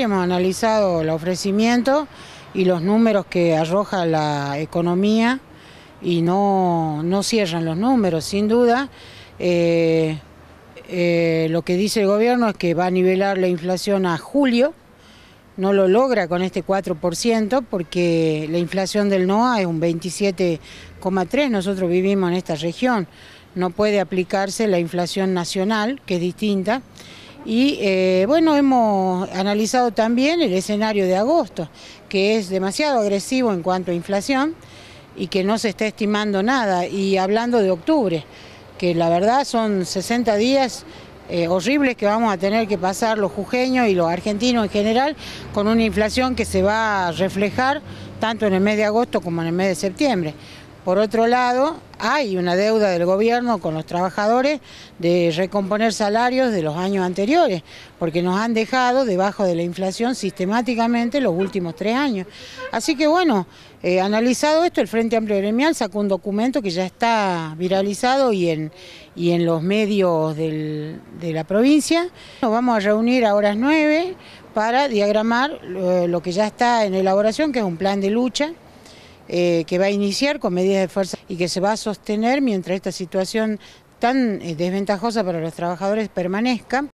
Hemos analizado el ofrecimiento y los números que arroja la economía y no, cierran los números, sin duda. Eh, eh, lo que dice el gobierno es que va a nivelar la inflación a julio, no lo logra con este 4% porque la inflación del NOA es un 27,3%, nosotros vivimos en esta región, no puede aplicarse la inflación nacional, que es distinta. Y eh, bueno, hemos analizado también el escenario de agosto, que es demasiado agresivo en cuanto a inflación y que no se está estimando nada. Y hablando de octubre, que la verdad son 60 días eh, horribles que vamos a tener que pasar los jujeños y los argentinos en general, con una inflación que se va a reflejar tanto en el mes de agosto como en el mes de septiembre. Por otro lado, hay una deuda del gobierno con los trabajadores de recomponer salarios de los años anteriores, porque nos han dejado debajo de la inflación sistemáticamente los últimos tres años. Así que bueno, eh, analizado esto, el Frente Amplio Gremial sacó un documento que ya está viralizado y en, y en los medios de la provincia. Nos vamos a reunir a horas nueve para diagramar eh, lo que ya está en elaboración, que es un plan de lucha. Eh, que va a iniciar con medidas de fuerza y que se va a sostener mientras esta situación tan eh, desventajosa para los trabajadores permanezca.